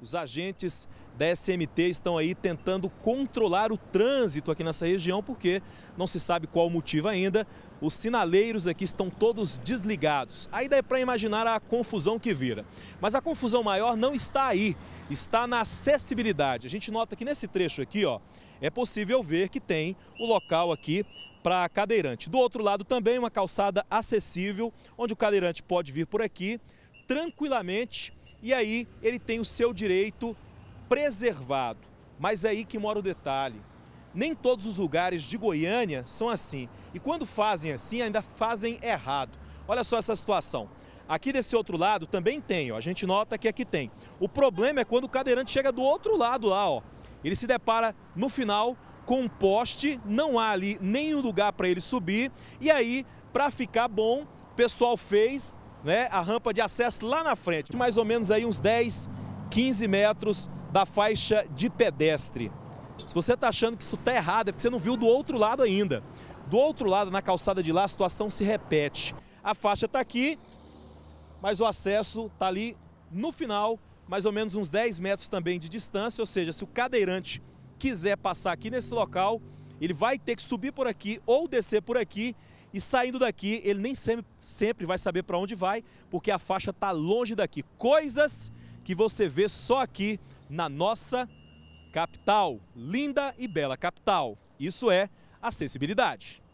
Os agentes da SMT estão aí tentando controlar o trânsito aqui nessa região, porque não se sabe qual o motivo ainda. Os sinaleiros aqui estão todos desligados. Aí dá é para imaginar a confusão que vira. Mas a confusão maior não está aí, está na acessibilidade. A gente nota que nesse trecho aqui, ó, é possível ver que tem o local aqui para cadeirante. Do outro lado também uma calçada acessível, onde o cadeirante pode vir por aqui tranquilamente e aí ele tem o seu direito preservado. Mas é aí que mora o detalhe. Nem todos os lugares de Goiânia são assim. E quando fazem assim, ainda fazem errado. Olha só essa situação. Aqui desse outro lado também tem, ó. a gente nota que aqui tem. O problema é quando o cadeirante chega do outro lado lá, ó. Ele se depara no final com um poste, não há ali nenhum lugar para ele subir. E aí, para ficar bom, o pessoal fez né, a rampa de acesso lá na frente, mais ou menos aí uns 10, 15 metros da faixa de pedestre. Se você está achando que isso está errado, é porque você não viu do outro lado ainda. Do outro lado, na calçada de lá, a situação se repete. A faixa está aqui, mas o acesso está ali no final, mais ou menos uns 10 metros também de distância, ou seja, se o cadeirante quiser passar aqui nesse local, ele vai ter que subir por aqui ou descer por aqui e saindo daqui, ele nem sempre, sempre vai saber para onde vai, porque a faixa está longe daqui. Coisas que você vê só aqui na nossa capital. Linda e bela capital. Isso é acessibilidade.